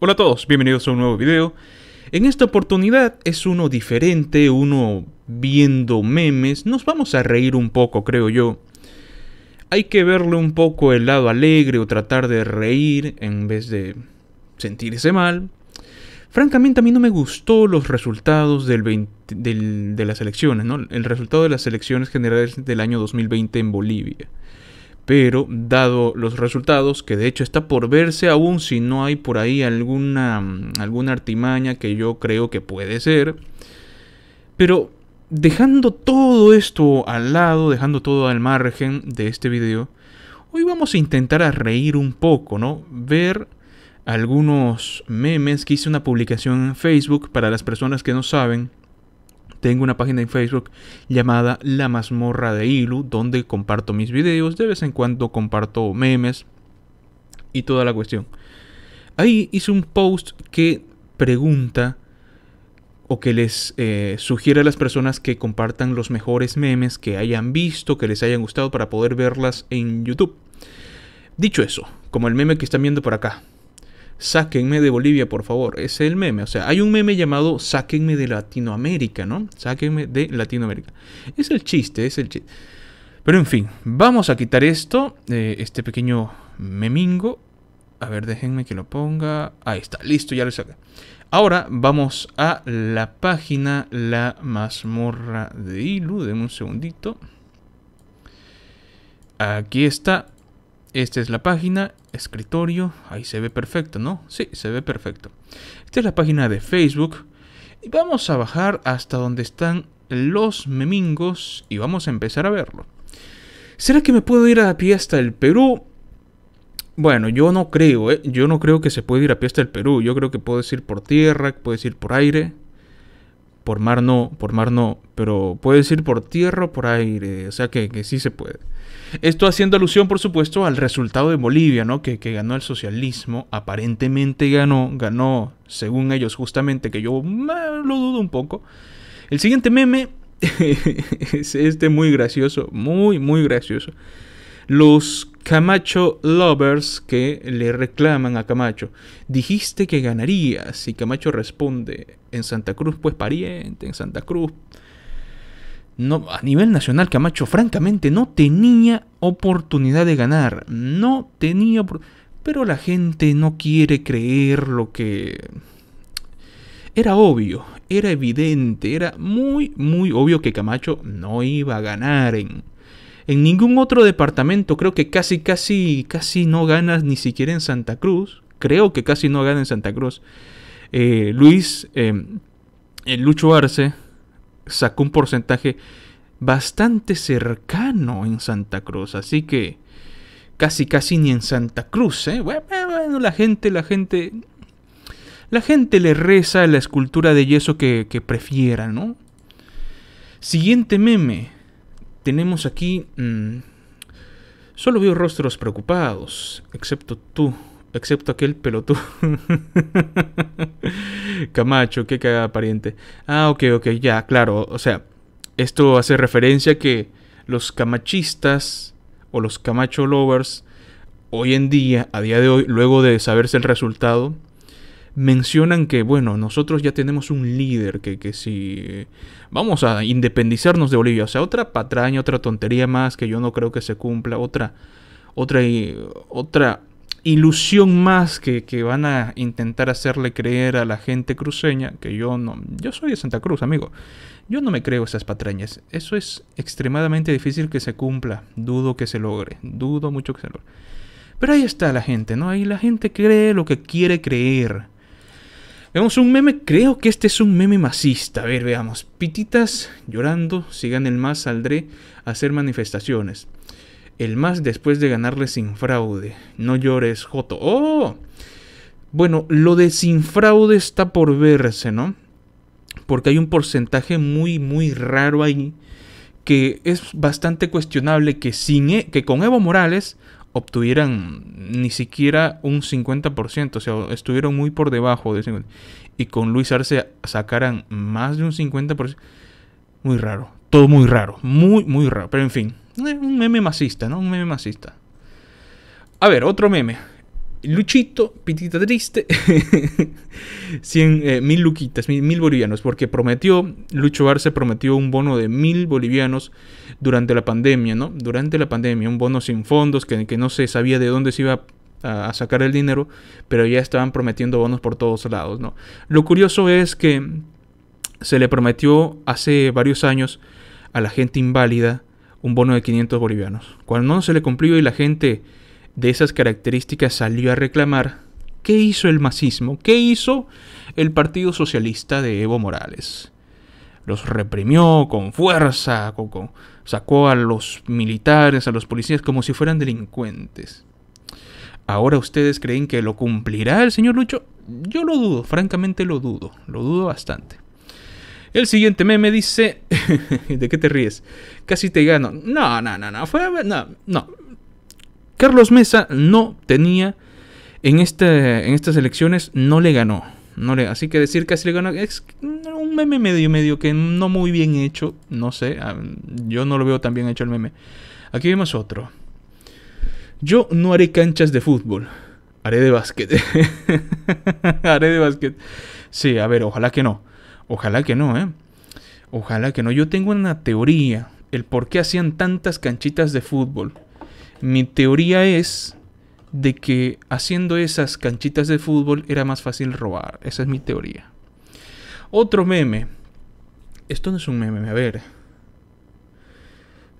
Hola a todos, bienvenidos a un nuevo video. En esta oportunidad es uno diferente, uno viendo memes, nos vamos a reír un poco creo yo. Hay que verle un poco el lado alegre o tratar de reír en vez de sentirse mal. Francamente a mí no me gustó los resultados de las elecciones, ¿no? el resultado de las elecciones generales del año 2020 en Bolivia pero dado los resultados, que de hecho está por verse aún si no hay por ahí alguna, mm, alguna artimaña que yo creo que puede ser, pero dejando todo esto al lado, dejando todo al margen de este video, hoy vamos a intentar a reír un poco, ¿no? Ver algunos memes que hice una publicación en Facebook para las personas que no saben. Tengo una página en Facebook llamada La mazmorra de Ilu, donde comparto mis videos, de vez en cuando comparto memes y toda la cuestión. Ahí hice un post que pregunta o que les eh, sugiere a las personas que compartan los mejores memes que hayan visto, que les hayan gustado para poder verlas en YouTube. Dicho eso, como el meme que están viendo por acá, sáquenme de Bolivia, por favor. Es el meme. O sea, hay un meme llamado sáquenme de Latinoamérica, ¿no? Sáquenme de Latinoamérica. Es el chiste, es el chiste. Pero en fin, vamos a quitar esto, eh, este pequeño memingo. A ver, déjenme que lo ponga. Ahí está, listo, ya lo saqué. Ahora vamos a la página La mazmorra de Ilu. Denme un segundito. Aquí está. Esta es la página, escritorio, ahí se ve perfecto, ¿no? Sí, se ve perfecto. Esta es la página de Facebook. Y vamos a bajar hasta donde están los memingos y vamos a empezar a verlo. ¿Será que me puedo ir a pie hasta el Perú? Bueno, yo no creo, ¿eh? Yo no creo que se pueda ir a pie hasta el Perú. Yo creo que puedes ir por tierra, puedes ir por aire por mar no, por mar no, pero puede ir por tierra o por aire, o sea que, sí se puede. Esto haciendo alusión, por supuesto, al resultado de Bolivia, ¿no? Que, que, ganó el socialismo, aparentemente ganó, ganó, según ellos justamente, que yo ah, lo dudo un poco. El siguiente meme es este muy gracioso, muy, muy gracioso los Camacho Lovers que le reclaman a Camacho. Dijiste que ganarías. Y Camacho responde, en Santa Cruz, pues pariente, en Santa Cruz. No, a nivel nacional, Camacho, francamente, no tenía oportunidad de ganar. No tenía... Pero la gente no quiere creer lo que... Era obvio, era evidente, era muy, muy obvio que Camacho no iba a ganar en en ningún otro departamento, creo que casi, casi, casi no ganas ni siquiera en Santa Cruz, creo que casi no gana en Santa Cruz. Eh, Luis, em, eh, Lucho Arce sacó un porcentaje bastante cercano en Santa Cruz, así que casi, casi ni en Santa Cruz, ¿eh? bueno, la gente, la gente... La gente le reza a la escultura de yeso que, que prefiera, ¿no? Siguiente meme tenemos aquí... Mm, solo veo rostros preocupados, excepto tú, excepto aquel pelotudo. Camacho, qué cagada pariente. Ah, ok, ok, ya, claro. O sea, esto hace referencia a que los camachistas o los camacho lovers, hoy en día, a día de hoy, luego de saberse el resultado, mencionan que, bueno, nosotros ya tenemos un líder, que, si vamos a independizarnos de Bolivia, o sea, otra patraña, otra tontería más que yo no creo que se cumpla, otra, otra, ilusión más que, que van a intentar hacerle creer a la gente cruceña, que yo no, yo soy de Santa Cruz, amigo, yo no me creo esas patrañas, eso es extremadamente difícil que se cumpla, dudo que se logre, dudo mucho que se logre. Pero ahí está la gente, ¿no? Ahí la gente cree lo que quiere creer. Vemos un meme, creo que este es un meme masista. A ver, veamos. Pititas llorando, Si sigan el más, saldré a hacer manifestaciones. El más después de ganarle sin fraude. No llores, Joto. ¡Oh! Bueno, lo de sin fraude está por verse, ¿no? Porque hay un porcentaje muy, muy raro ahí que es bastante cuestionable que, sin e, que con Evo Morales obtuvieran ni siquiera un 50%, o sea, estuvieron muy por debajo de 50%, y con Luis Arce sacaran más de un 50%, muy raro, todo muy raro, muy, muy raro, pero en fin, eh, un meme masista, ¿no? Un meme masista. A ver, otro meme. Luchito, pitita triste, eh, mil luquitas, mil, bolivianos, porque prometió, Lucho Arce prometió un bono de mil bolivianos durante la pandemia, ¿no? Durante la pandemia, un bono sin fondos, que, no se sabía de dónde se iba a, a, sacar el dinero, pero ya estaban prometiendo bonos por todos lados, ¿no? Lo curioso es que se le prometió hace varios años a la gente inválida un bono de 500 bolivianos, cuando no se le cumplió y la gente de esas características salió a reclamar, ¿qué hizo el macismo, ¿Qué hizo el Partido Socialista de Evo Morales? Los reprimió con fuerza, sacó a los militares, a los policías, como si fueran delincuentes. ¿Ahora ustedes creen que lo cumplirá el señor Lucho? Yo lo dudo, francamente lo dudo, lo dudo bastante. El siguiente meme dice, ¿de qué te ríes? Casi te gano. No, no, no, no, fue, no, no, Carlos Mesa no tenía en, este, en estas elecciones, no le ganó. No le, así que decir que casi le ganó es un meme medio medio que no muy bien hecho. No sé, ah, yo no lo veo tan bien hecho el meme. Aquí vemos otro. Yo no haré canchas de fútbol. Haré de básquet. haré de básquet. Sí, a ver, ojalá que no. Ojalá que no, ¿eh? Ojalá que no. Yo tengo una teoría. El por qué hacían tantas canchitas de fútbol mi teoría es de que haciendo esas canchitas de fútbol era más fácil robar. Esa es mi teoría. Otro meme. Esto no es un meme, a ver.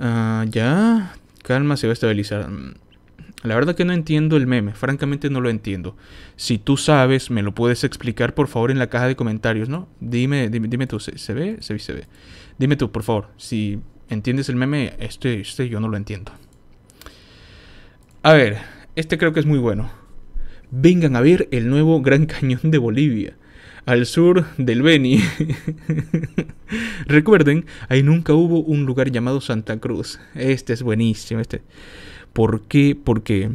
Ah, ya. Calma, se va a estabilizar. La verdad que no entiendo el meme, francamente no lo entiendo. Si tú sabes, me lo puedes explicar por favor en la caja de comentarios, ¿no? Dime, dime, dime tú, ¿se, ¿se, ve? Se, se ve. Dime tú, por favor, si entiendes el meme, este, este yo no lo entiendo. A ver, este creo que es muy bueno. Vengan a ver el nuevo Gran Cañón de Bolivia, al sur del Beni. Recuerden, ahí nunca hubo un lugar llamado Santa Cruz. Este es buenísimo. Este. ¿Por qué? Porque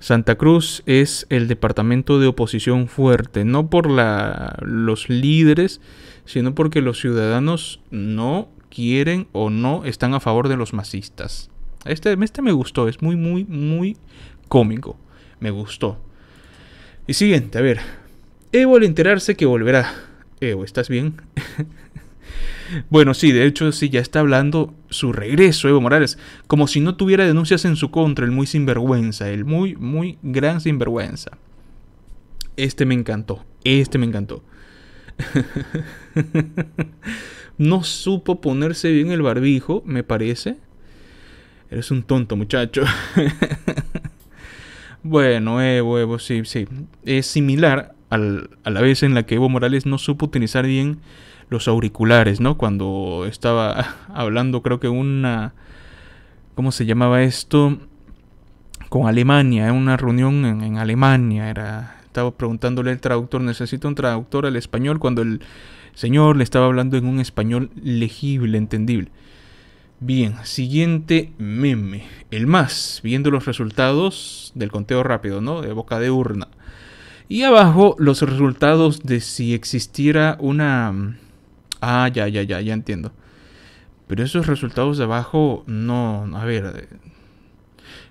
Santa Cruz es el departamento de oposición fuerte, no por la, los líderes, sino porque los ciudadanos no quieren o no están a favor de los masistas. Este, este, me gustó, es muy, muy, muy cómico. Me gustó. Y siguiente, a ver. Evo al enterarse que volverá. Evo, ¿estás bien? bueno, sí, de hecho, sí, ya está hablando su regreso, Evo Morales. Como si no tuviera denuncias en su contra, el muy sinvergüenza, el muy, muy gran sinvergüenza. Este me encantó, este me encantó. no supo ponerse bien el barbijo, me parece. Eres un tonto, muchacho. bueno, eh, Evo, Evo, sí, sí. Es similar a la vez en la que Evo Morales no supo utilizar bien los auriculares, ¿no? Cuando estaba hablando, creo que una... ¿Cómo se llamaba esto? Con Alemania, en una reunión en, Alemania. Era, estaba preguntándole al traductor, necesito un traductor al español, cuando el señor le estaba hablando en un español legible, entendible. Bien, siguiente meme. El más, viendo los resultados del conteo rápido, ¿no? De boca de urna. Y abajo los resultados de si existiera una... Mm, ah, ya, ya, ya, ya entiendo. Pero esos resultados de abajo, no, a ver... Eh,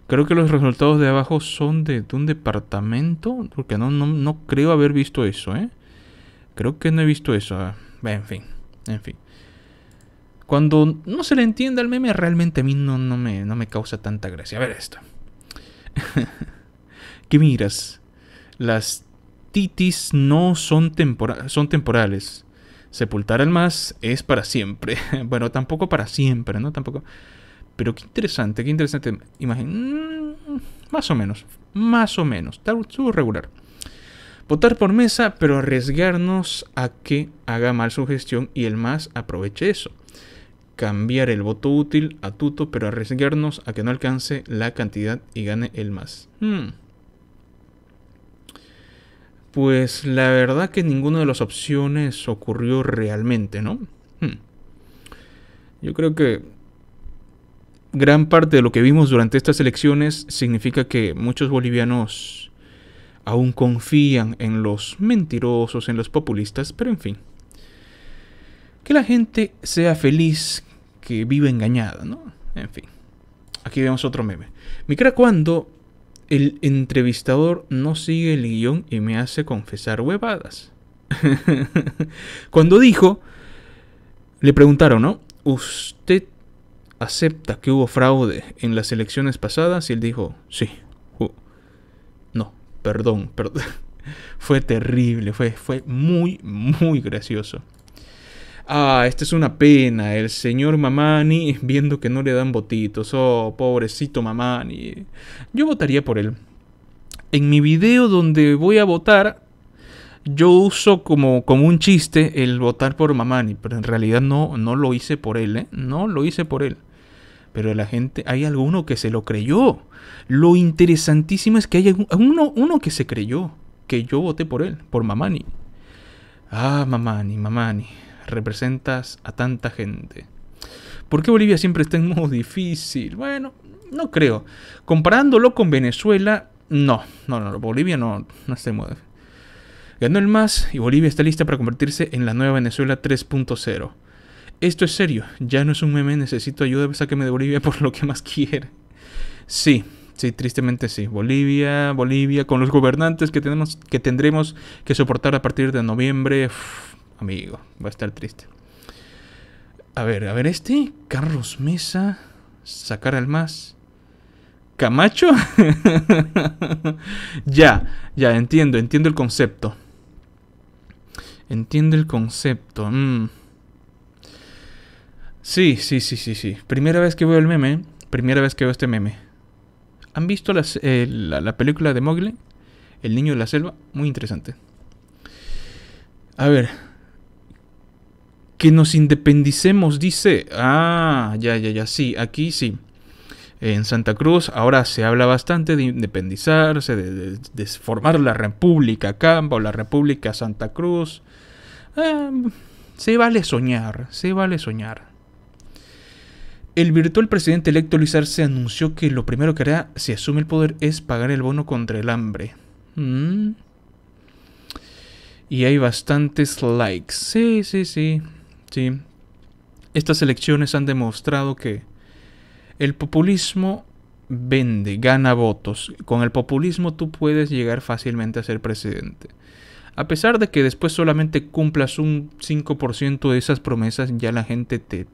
creo que los resultados de abajo son de, un departamento, porque no, no, no creo haber visto eso, ¿eh? Creo que no he visto eso. Ah, en fin, en fin. Cuando no se le entiende al meme, realmente a mí no, no, me, no me causa tanta gracia. A ver esto. ¿Qué miras? Las titis no son, son temporales. Sepultar al más es para siempre. bueno, tampoco para siempre, ¿no? Tampoco. Pero qué interesante, qué interesante imagen. Mm, más o menos, más o menos. su regular. Votar por mesa, pero arriesgarnos a que haga mal su gestión y el más aproveche eso cambiar el voto útil a Tuto, pero arriesgarnos a que no alcance la cantidad y gane el más. Hmm. Pues la verdad que ninguna de las opciones ocurrió realmente, ¿no? Hmm. Yo creo que gran parte de lo que vimos durante estas elecciones significa que muchos bolivianos aún confían en los mentirosos, en los populistas, pero en fin que la gente sea feliz que vive engañada, ¿no? En fin. Aquí vemos otro meme. Me crea cuando el entrevistador no sigue el guión y me hace confesar huevadas. cuando dijo, le preguntaron, ¿no? ¿Usted acepta que hubo fraude en las elecciones pasadas? Y él dijo, sí. no, perdón, perdón. fue terrible, fue, fue muy, muy gracioso. Ah, esta es una pena. El señor Mamani viendo que no le dan votitos. Oh, pobrecito Mamani. Yo votaría por él. En mi video donde voy a votar, yo uso como, como un chiste el votar por Mamani, pero en realidad no, no lo hice por él, ¿eh? No lo hice por él. Pero la gente, hay alguno que se lo creyó. Lo interesantísimo es que hay uno, uno que se creyó que yo voté por él, por Mamani. Ah, Mamani, Mamani representas a tanta gente. ¿Por qué Bolivia siempre está en modo difícil? Bueno, no creo. Comparándolo con Venezuela, no, no, no, Bolivia no, no está en modo Ganó el MAS y Bolivia está lista para convertirse en la nueva Venezuela 3.0. Esto es serio, ya no es un meme, necesito ayuda, sáqueme de Bolivia por lo que más quiere. Sí, Sí, tristemente sí. Bolivia, Bolivia, con los gobernantes que tenemos, que tendremos que soportar a partir de noviembre amigo. Va a estar triste. A ver, a ver, este. Carlos Mesa. Sacar al más. ¿Camacho? ya, ya, entiendo, entiendo el concepto. Entiendo el concepto. Mm. Sí, sí, sí, sí, sí. Primera vez que veo el meme. Primera vez que veo este meme. ¿Han visto eh, la, la, película de Mowgli? El niño de la selva. Muy interesante. A ver, que nos independicemos, dice. Ah, ya, ya, ya, sí, aquí sí. En Santa Cruz ahora se habla bastante de independizarse, de, formar la República Campa o la República Santa Cruz. Em, se vale soñar, se vale soñar. El virtual presidente electo Luis Arce anunció que lo primero que hará si asume el poder es pagar el bono contra el hambre. Mm. Y hay bastantes likes. Sí, sí, sí. Estas elecciones han demostrado que el populismo vende, gana votos. Con el populismo tú puedes llegar fácilmente a ser presidente. A pesar de que después solamente cumplas un 5% de esas promesas, ya la gente te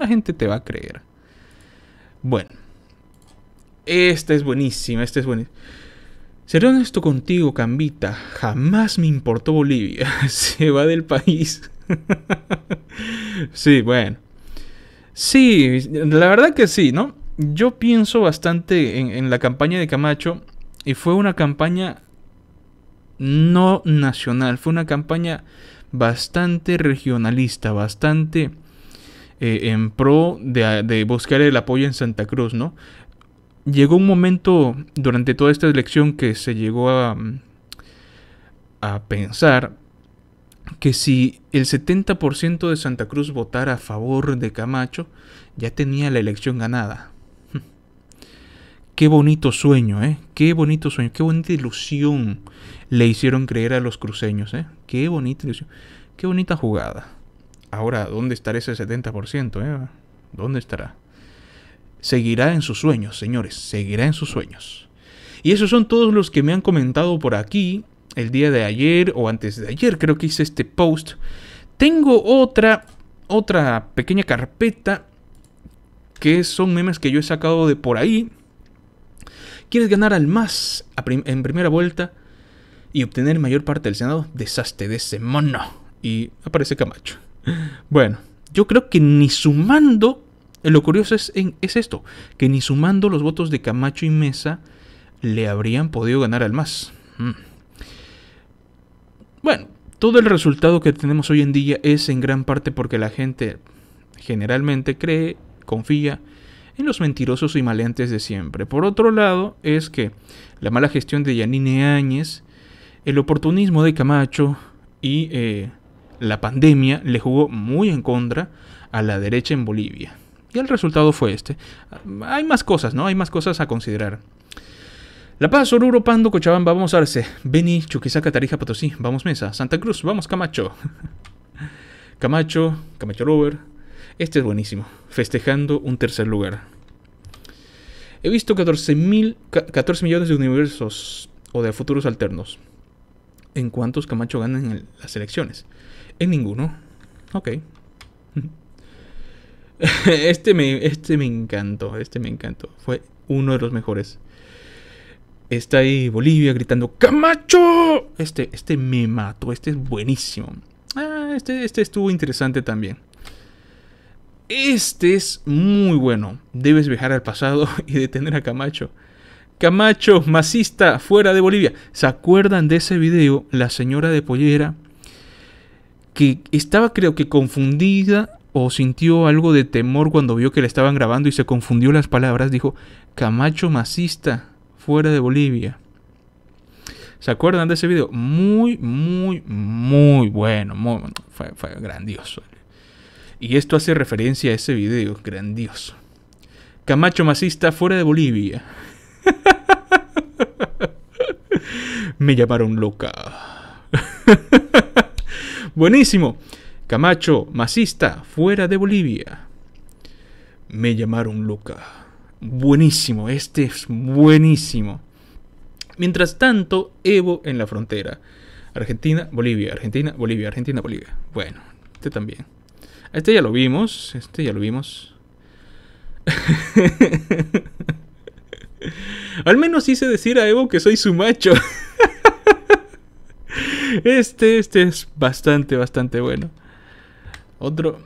la gente te va a creer. Bueno. Esta es buenísima, esta es buenísima. Seré honesto contigo, Cambita. Jamás me importó Bolivia. Se va del país. sí, bueno. Sí, la verdad que sí, ¿no? Yo pienso bastante en, la campaña de Camacho y fue una campaña no nacional, fue una campaña bastante regionalista, bastante eh, en pro de, buscar el apoyo en Santa Cruz, ¿no? Llegó un momento durante toda esta elección que se llegó a, mm, a pensar que si el 70% de Santa Cruz votara a favor de Camacho, ya tenía la elección ganada. Qué bonito sueño, ¿eh? Qué bonito sueño, qué bonita ilusión le hicieron creer a los cruceños, ¿eh? Qué bonita ilusión, qué bonita jugada. Ahora, ¿dónde estará ese 70%, eh? ¿Dónde estará? Seguirá en sus sueños, señores, seguirá en sus sueños. Y esos son todos los que me han comentado por aquí el día de ayer o antes de ayer creo que hice este post. Tengo otra, otra pequeña carpeta que son memes que yo he sacado de por ahí. ¿Quieres ganar al más en primera vuelta y obtener mayor parte del Senado? Desastre de ese mono. Y aparece Camacho. Bueno, yo creo que ni sumando, lo curioso es, es esto, que ni sumando los votos de Camacho y Mesa le habrían podido ganar al más. Mm. Bueno, todo el resultado que tenemos hoy en día es en gran parte porque la gente generalmente cree, confía en los mentirosos y maleantes de siempre. Por otro lado, es que la mala gestión de Yanine Áñez, el oportunismo de Camacho y eh, la pandemia le jugó muy en contra a la derecha en Bolivia. Y el resultado fue este. Hay más cosas, ¿no? Hay más cosas a considerar. La Paz, Oruro, Pando, Cochabamba, vamos a Arce. Beni, Chuquisaca, Tarija, Potosí, vamos Mesa. Santa Cruz, vamos Camacho. Camacho, Camacho Lover. Este es buenísimo. Festejando un tercer lugar. He visto 14, millones de universos o de futuros alternos. ¿En cuántos Camacho ganan en las elecciones? En ninguno. Ok. Este me, este me encantó, este me encantó. Fue uno de los mejores. Está ahí Bolivia gritando, ¡Camacho! Este, este me mató, este es buenísimo. Ah, este, este estuvo interesante también. Este es muy bueno. Debes viajar al pasado y detener a Camacho. Camacho, masista, fuera de Bolivia. ¿Se acuerdan de ese video? La señora de Pollera, que estaba creo que confundida o sintió algo de temor cuando vio que le estaban grabando y se confundió las palabras, dijo, Camacho, masista, fuera de Bolivia. ¿Se acuerdan de ese video? Muy, muy, muy bueno. fue, grandioso. Y esto hace referencia a ese video. Grandioso. Camacho masista fuera de Bolivia. Me llamaron loca. Buenísimo. Camacho masista fuera de Bolivia. Me llamaron Luca buenísimo, este es buenísimo. Mientras tanto, Evo en la frontera. Argentina, Bolivia, Argentina, Bolivia, Argentina, Bolivia. Bueno, este también. Este ya lo vimos, este ya lo vimos. Al menos hice decir a Evo que soy su macho. este, este es bastante, bastante bueno. Otro,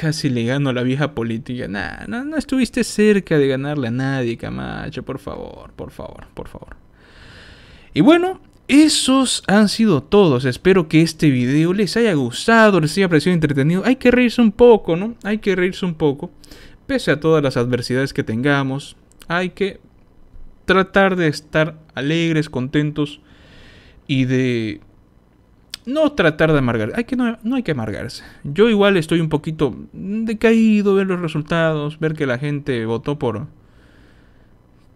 Casi le gano a la vieja política. no, no estuviste cerca de ganarle a nadie, Camacho. Por favor, por favor, por favor. Y bueno, esos han sido todos. Espero que este video les haya gustado, les haya parecido entretenido. Hay que reírse un poco, ¿no? Hay que reírse un poco. Pese a todas las adversidades que tengamos, hay que tratar de estar alegres, contentos y de no tratar de amargar. Hay que no, hay que amargarse. Yo igual estoy un poquito decaído ver los resultados, ver que la gente votó por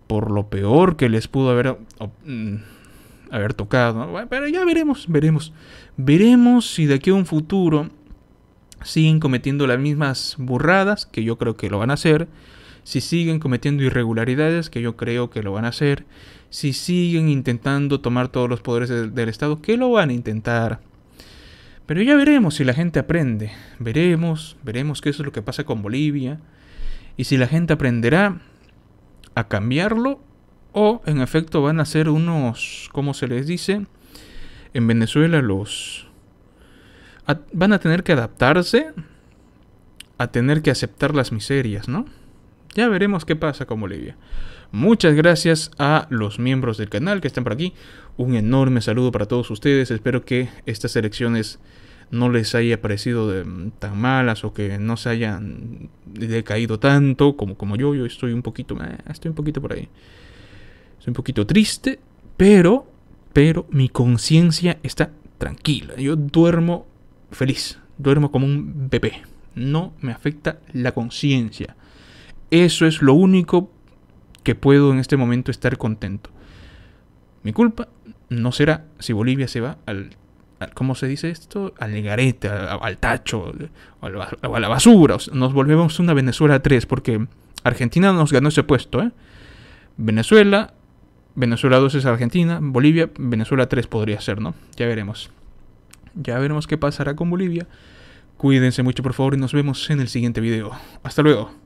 por lo peor que les pudo haber mm, haber tocado. pero ya veremos, veremos, veremos si de aquí a un futuro siguen cometiendo las mismas burradas que yo creo que lo van a hacer. Si siguen cometiendo irregularidades, que yo creo que lo van a hacer, si siguen intentando tomar todos los poderes del, Estado, que lo van a intentar. Pero ya veremos si la gente aprende. Veremos, veremos qué es lo que pasa con Bolivia. Y si la gente aprenderá a cambiarlo o en efecto van a ser unos, ¿cómo se les dice? En Venezuela los... van a tener que adaptarse a tener que aceptar las miserias, ¿no? Ya veremos qué pasa con Bolivia. Muchas gracias a los miembros del canal que están por aquí. Un enorme saludo para todos ustedes. Espero que estas elecciones no les haya parecido em, tan malas o que no se hayan decaído tanto como, como yo. Yo estoy un poquito, ah, estoy un poquito por ahí. Estoy un poquito triste, pero, pero mi conciencia está tranquila. Yo duermo feliz, duermo como un bebé. No me afecta la conciencia. Eso es lo único que puedo en este momento estar contento. Mi culpa no será si Bolivia se va al, ¿cómo se dice esto? Al garete, al, tacho, o a la basura. nos volvemos una Venezuela 3 porque Argentina nos ganó ese puesto. ¿eh? Venezuela, Venezuela 2 es Argentina, Bolivia, Venezuela 3 podría ser, ¿no? Ya veremos. Ya veremos qué pasará con Bolivia. Cuídense mucho por favor y nos vemos en el siguiente video. Hasta luego.